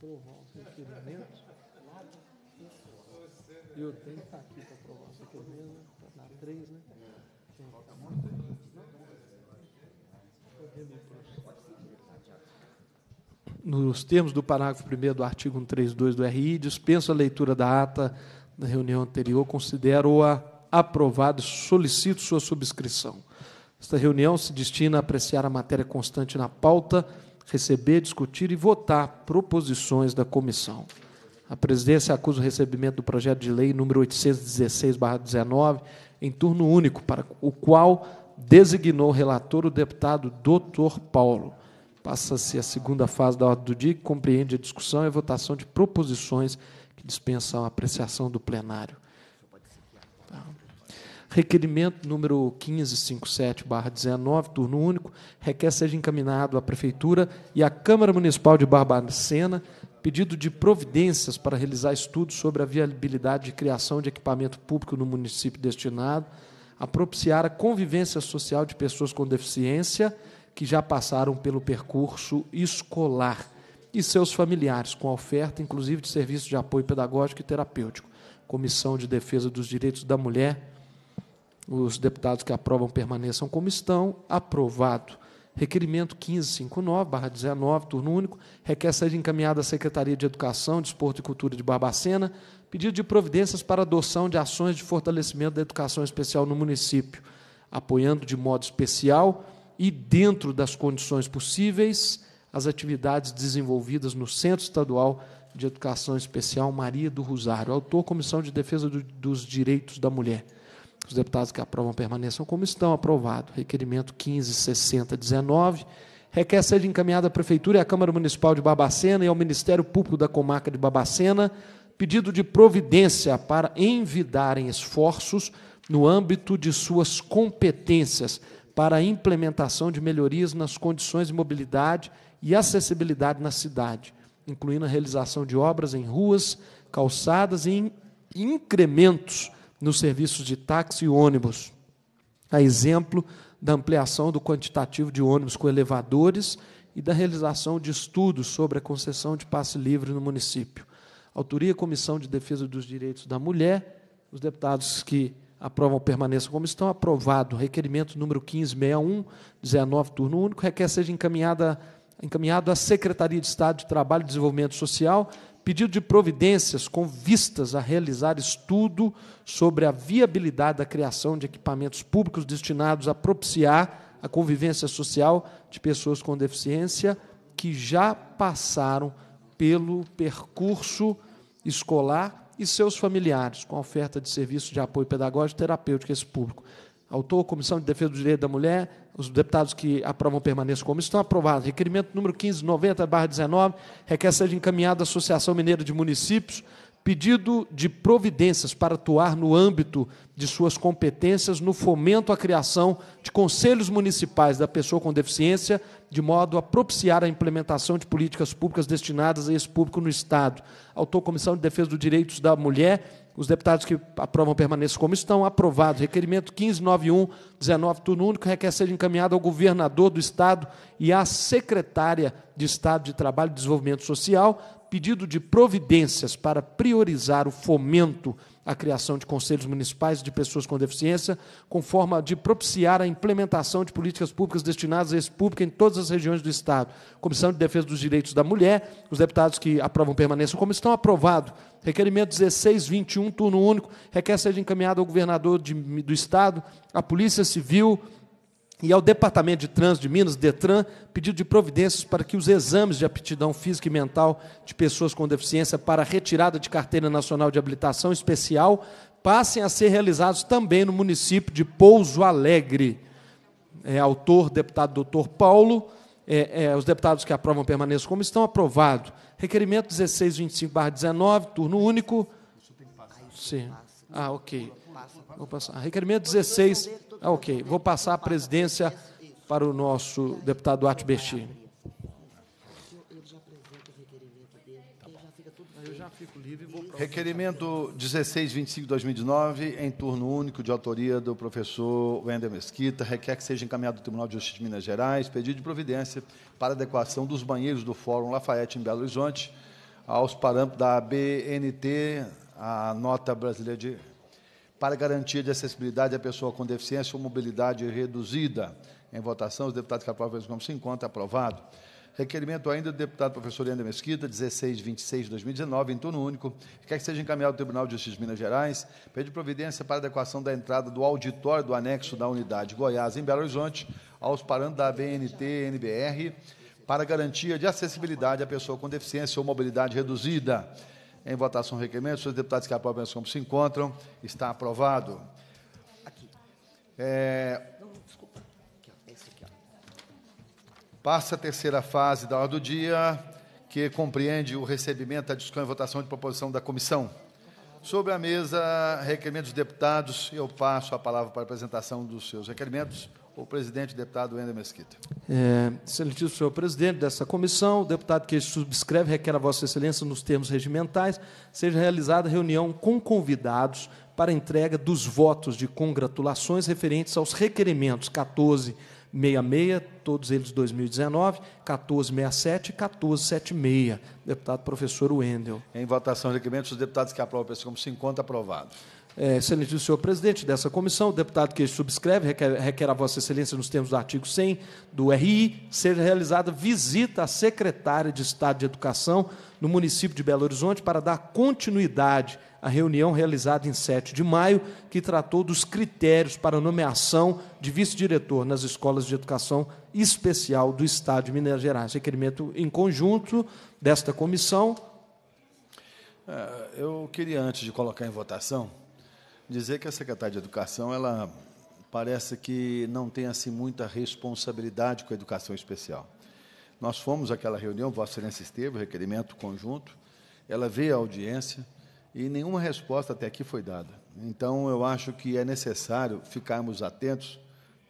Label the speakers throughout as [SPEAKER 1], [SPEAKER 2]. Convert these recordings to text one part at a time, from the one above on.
[SPEAKER 1] provar o seu E o está aqui para provar o seu né? né? Nos termos do parágrafo 1 do artigo 132 do RI, dispenso a leitura da ata da reunião anterior, considero-a aprovada e solicito sua subscrição. Esta reunião se destina a apreciar a matéria constante na pauta receber, discutir e votar proposições da comissão. A presidência acusa o recebimento do projeto de lei número 816/19 em turno único, para o qual designou o relator o deputado doutor Paulo. Passa-se a segunda fase da ordem do dia, que compreende a discussão e a votação de proposições que dispensam a apreciação do plenário. Requerimento número 1557-19, turno único, requer seja encaminhado à Prefeitura e à Câmara Municipal de Barbacena pedido de providências para realizar estudos sobre a viabilidade de criação de equipamento público no município destinado a propiciar a convivência social de pessoas com deficiência que já passaram pelo percurso escolar e seus familiares, com oferta, inclusive, de serviços de apoio pedagógico e terapêutico. Comissão de Defesa dos Direitos da Mulher os deputados que aprovam permaneçam como estão. Aprovado. Requerimento 1559-19, turno único, requer ser encaminhada à Secretaria de Educação, Desporto e Cultura de Barbacena, pedido de providências para adoção de ações de fortalecimento da educação especial no município, apoiando de modo especial e dentro das condições possíveis as atividades desenvolvidas no Centro Estadual de Educação Especial Maria do Rosário. Autor, Comissão de Defesa do, dos Direitos da Mulher. Os deputados que aprovam permaneçam como estão, aprovado. Requerimento 156019 requer seja encaminhada à Prefeitura e à Câmara Municipal de Babacena e ao Ministério Público da Comarca de Babacena pedido de providência para envidarem esforços no âmbito de suas competências para a implementação de melhorias nas condições de mobilidade e acessibilidade na cidade, incluindo a realização de obras em ruas, calçadas e incrementos nos serviços de táxi e ônibus, a exemplo da ampliação do quantitativo de ônibus com elevadores e da realização de estudos sobre a concessão de passe livre no município. Autoria Comissão de Defesa dos Direitos da Mulher, os deputados que aprovam permaneçam como estão, aprovado requerimento número 1561, 19, turno único, requer seja encaminhada encaminhado à Secretaria de Estado de Trabalho e Desenvolvimento Social pedido de providências com vistas a realizar estudo sobre a viabilidade da criação de equipamentos públicos destinados a propiciar a convivência social de pessoas com deficiência que já passaram pelo percurso escolar e seus familiares, com a oferta de serviços de apoio pedagógico e terapêutico a esse público autor, Comissão de Defesa do Direito da Mulher, os deputados que aprovam permaneçam como estão aprovados. Requerimento número 1590-19, requer seja encaminhado à Associação Mineira de Municípios, pedido de providências para atuar no âmbito de suas competências no fomento à criação de conselhos municipais da pessoa com deficiência, de modo a propiciar a implementação de políticas públicas destinadas a esse público no Estado. Autor Comissão de Defesa dos Direitos da Mulher, os deputados que aprovam permaneçam como estão. Aprovado. Requerimento 1591, 19, turno único, requer ser encaminhado ao governador do Estado e à secretária de Estado de Trabalho e Desenvolvimento Social, pedido de providências para priorizar o fomento a criação de conselhos municipais de pessoas com deficiência, com forma de propiciar a implementação de políticas públicas destinadas a esse público em todas as regiões do Estado. Comissão de Defesa dos Direitos da Mulher, os deputados que aprovam permaneçam como estão aprovado. Requerimento 1621, turno único, requer seja encaminhado ao governador de, do Estado, à Polícia Civil, e ao Departamento de Trânsito de Minas, Detran, pedido de providências para que os exames de aptidão física e mental de pessoas com deficiência para retirada de carteira nacional de habilitação especial passem a ser realizados também no município de Pouso Alegre. É, autor, deputado doutor Paulo, é, é, os deputados que aprovam permaneçam como estão, aprovado. Requerimento 1625-19, turno único. Sim. Ah, ok. Vou passar. Requerimento 16. Ah, é ok. Vou passar a presidência para o nosso deputado Arte Bertini.
[SPEAKER 2] Requerimento 1625-2019, em turno único, de autoria do professor Wender Mesquita, requer que seja encaminhado ao Tribunal de Justiça de Minas Gerais pedido de providência para adequação dos banheiros do Fórum Lafayette, em Belo Horizonte, aos parâmetros da BNT, a nota brasileira de para garantia de acessibilidade à pessoa com deficiência ou mobilidade reduzida. Em votação, os deputados que aprovam como se encontra aprovado. Requerimento ainda do deputado professor Leandro Mesquita, 16 de 2019, em turno único, quer que seja encaminhado ao Tribunal de Justiça de Minas Gerais, pede providência para adequação da entrada do auditório do anexo da unidade Goiás, em Belo Horizonte, aos parâmetros da BNT-NBR, para garantia de acessibilidade à pessoa com deficiência ou mobilidade reduzida. Em votação requerimentos, requerimento, os deputados que aprovam a como se encontram, está aprovado. Aqui. É... Aqui, Passa a terceira fase da hora do dia, que compreende o recebimento, a discussão e votação de proposição da comissão. Sobre a mesa, requerimentos dos deputados, eu passo a palavra para a apresentação dos seus requerimentos o presidente, o deputado Wender Mesquita.
[SPEAKER 1] É, excelentíssimo senhor presidente dessa comissão, o deputado que subscreve requer a vossa excelência nos termos regimentais, seja realizada reunião com convidados para entrega dos votos de congratulações referentes aos requerimentos 1466, todos eles 2019, 1467 e 1476. Deputado professor Wendel.
[SPEAKER 2] Em votação, de requerimentos, os deputados
[SPEAKER 1] que aprovam, assim como se encontra aprovado. É, Excelentíssimo do senhor presidente dessa comissão, o deputado que subscreve, requer, requer a Vossa Excelência, nos termos do artigo 100 do RI, seja realizada visita à secretária de Estado de Educação no município de Belo Horizonte para dar continuidade à reunião realizada em 7 de maio, que tratou dos critérios para nomeação de vice-diretor nas escolas de educação especial do Estado de Minas Gerais. Requerimento em conjunto desta comissão.
[SPEAKER 2] É, eu queria, antes de colocar em votação, dizer que a secretária de Educação, ela parece que não tem assim muita responsabilidade com a educação especial. Nós fomos àquela reunião, Vossa Excelência esteve, requerimento conjunto, ela veio à audiência e nenhuma resposta até aqui foi dada. Então, eu acho que é necessário ficarmos atentos,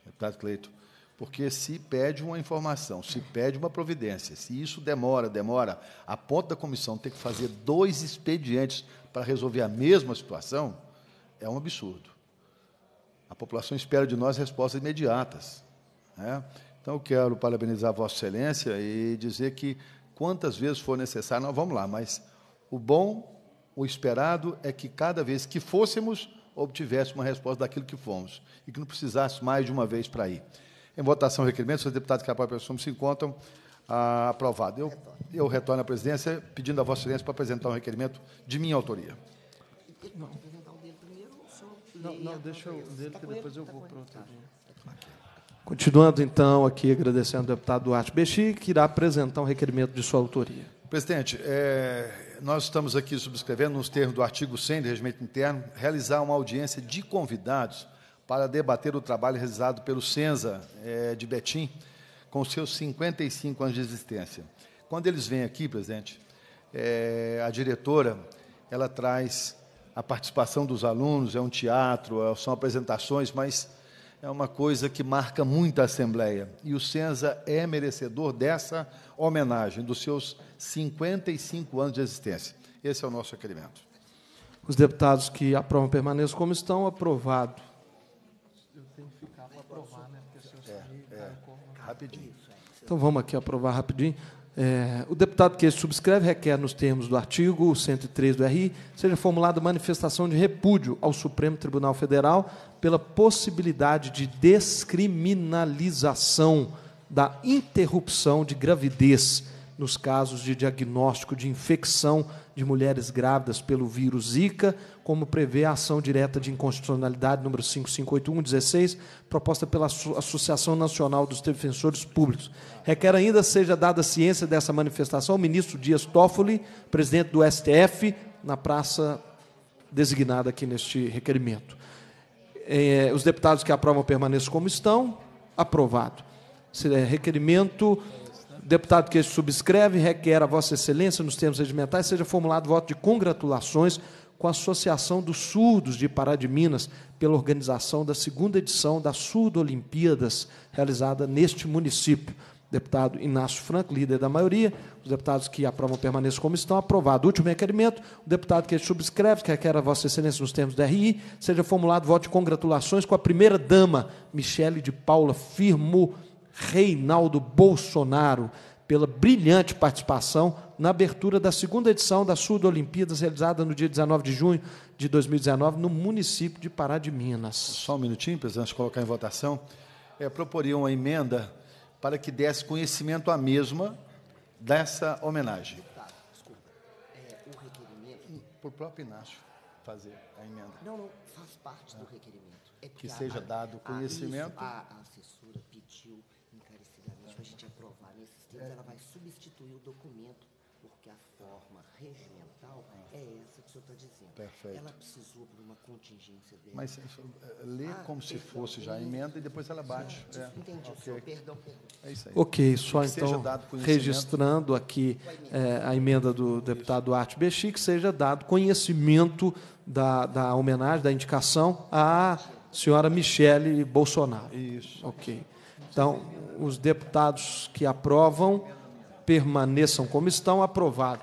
[SPEAKER 2] deputado Cleito, porque se pede uma informação, se pede uma providência, se isso demora, demora, a ponta da comissão tem que fazer dois expedientes para resolver a mesma situação, é um absurdo. A população espera de nós respostas imediatas. Né? Então, eu quero parabenizar Vossa Excelência e dizer que, quantas vezes for necessário, nós vamos lá, mas o bom, o esperado é que cada vez que fôssemos, obtivéssemos uma resposta daquilo que fomos e que não precisasse mais de uma vez para ir. Em votação, requerimento, os deputados que apoiam a pessoa se encontram ah, aprovado. Eu retorno. eu retorno à presidência pedindo a Vossa Excelência para apresentar um requerimento de minha autoria.
[SPEAKER 1] Não. Não, não deixa eu dele, tá que depois ele, eu tá vou para outra. Tá. Continuando, então, aqui agradecendo ao deputado Duarte Bexi, que irá apresentar um requerimento de sua autoria.
[SPEAKER 2] Presidente, é, nós estamos aqui subscrevendo, nos termos do artigo 100 do Regimento Interno, realizar uma audiência de convidados para debater o trabalho realizado pelo CENSA é, de Betim, com seus 55 anos de existência. Quando eles vêm aqui, presidente, é, a diretora ela traz a participação dos alunos, é um teatro, é, são apresentações, mas é uma coisa que marca muito a Assembleia. E o Senza é merecedor dessa homenagem, dos seus 55 anos de existência. Esse é o nosso requerimento.
[SPEAKER 1] Os deputados que aprovam permaneçam como estão, aprovado.
[SPEAKER 2] Eu tenho que ficar para aprovar, né? Porque se eu sair, é, é. Rapidinho.
[SPEAKER 1] Então vamos aqui aprovar rapidinho. É, o deputado que subscreve requer, nos termos do artigo 103 do RI, seja formulada manifestação de repúdio ao Supremo Tribunal Federal pela possibilidade de descriminalização da interrupção de gravidez nos casos de diagnóstico de infecção de mulheres grávidas pelo vírus Zika, como prevê a ação direta de inconstitucionalidade número 5581-16, proposta pela Associação Nacional dos Defensores Públicos. Requer ainda seja dada ciência dessa manifestação ao ministro Dias Toffoli, presidente do STF, na praça designada aqui neste requerimento. Eh, os deputados que aprovam permaneçam como estão. Aprovado. É requerimento deputado que subscreve requer a Vossa Excelência, nos termos regimentais, seja formulado voto de congratulações com a Associação dos Surdos de Pará de Minas pela organização da segunda edição da Surdo Olimpíadas, realizada neste município. Deputado Inácio Franco, líder da maioria, os deputados que aprovam permaneçam como estão, aprovado. Último requerimento, o deputado que subscreve, que requer a Vossa Excelência nos termos da RI, seja formulado voto de congratulações com a primeira-dama, Michele de Paula Firmo Reinaldo Bolsonaro pela brilhante participação na abertura da segunda edição da Sud Olimpíadas, realizada no dia 19 de junho de 2019, no município de Pará de Minas. Só um minutinho, presidente, colocar em votação.
[SPEAKER 2] É, proporia uma emenda para que desse conhecimento à mesma dessa homenagem. Deputado, desculpa. É, o requerimento. Por próprio Inácio fazer a emenda. Não, não, faz parte do ah. requerimento. É que seja a, dado conhecimento. A,
[SPEAKER 1] isso, a assessora pediu a gente aprovar nesses tempos, é. ela vai substituir o documento, porque a forma regimental é, é essa que o senhor está dizendo. Perfeito. Ela precisou por uma contingência dele. Mas é, é, lê ah, como se fosse já a
[SPEAKER 2] emenda e depois ela bate. Senhor, é. Entendi, okay. senhor, perdão, perdão. É isso aí. Ok, só então registrando
[SPEAKER 1] aqui é, a emenda do deputado Arte Bexi, que seja dado conhecimento da, da homenagem, da indicação à senhora Michele Bolsonaro. Isso. Ok. Então, os deputados que aprovam permaneçam como estão, aprovado.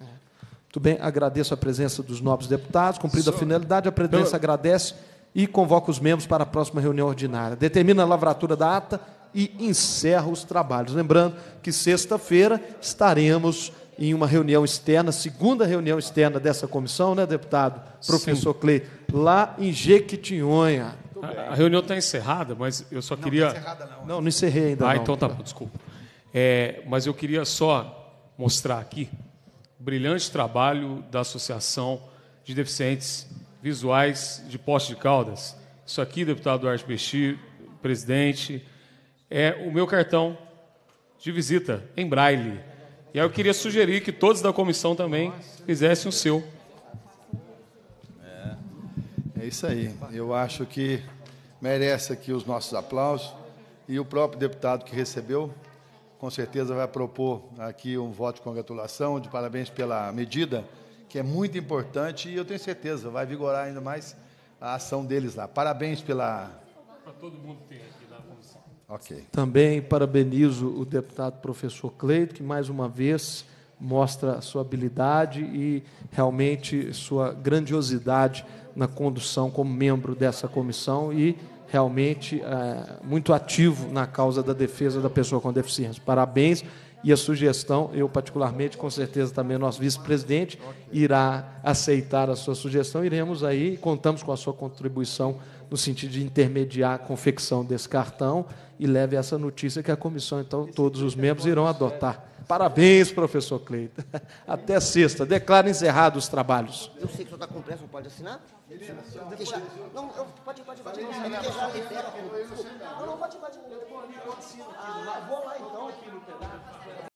[SPEAKER 1] Muito bem, agradeço a presença dos novos deputados. Cumprida a finalidade, a presidência agradece e convoca os membros para a próxima reunião ordinária. Determina a lavratura da ata e encerra os trabalhos. Lembrando que sexta-feira estaremos em uma reunião externa, segunda reunião externa dessa comissão, né, deputado? Professor Sim. Clay, lá em Jequitinhonha bem. A reunião está encerrada, mas eu só não, queria. Não, tá encerrada, não. não, não encerrei ainda. Ah, não. então tá desculpa. É, mas eu queria só mostrar aqui o brilhante trabalho da Associação de Deficientes Visuais de Poste de Caldas. Isso aqui, deputado Duarte Bexi, presidente, é o meu cartão de visita em braille. E aí eu queria sugerir que todos da comissão também fizessem o seu. É isso aí. Eu acho que
[SPEAKER 2] merece aqui os nossos aplausos. E o próprio deputado que recebeu, com certeza, vai propor aqui um voto de congratulação, de parabéns pela medida, que é muito importante e eu tenho certeza vai vigorar ainda mais a ação deles lá. Parabéns pela. Para todo mundo ter aqui na comissão. Ok.
[SPEAKER 1] Também parabenizo o deputado professor Cleito, que mais uma vez mostra sua habilidade e realmente sua grandiosidade na condução como membro dessa comissão e realmente é, muito ativo na causa da defesa da pessoa com deficiência. Parabéns e a sugestão, eu particularmente, com certeza também nosso vice-presidente irá aceitar a sua sugestão, iremos aí, contamos com a sua contribuição no sentido de intermediar a confecção desse cartão e leve essa notícia que a comissão, então, todos os membros irão adotar. Parabéns, professor Cleiton. Até sexta. Declaro encerrado os trabalhos. Eu sei que o senhor está com pressa, não pode assinar? Não, eu, pode, pode, pode. Não, não, pode, pode. Ah, vou lá,
[SPEAKER 2] então.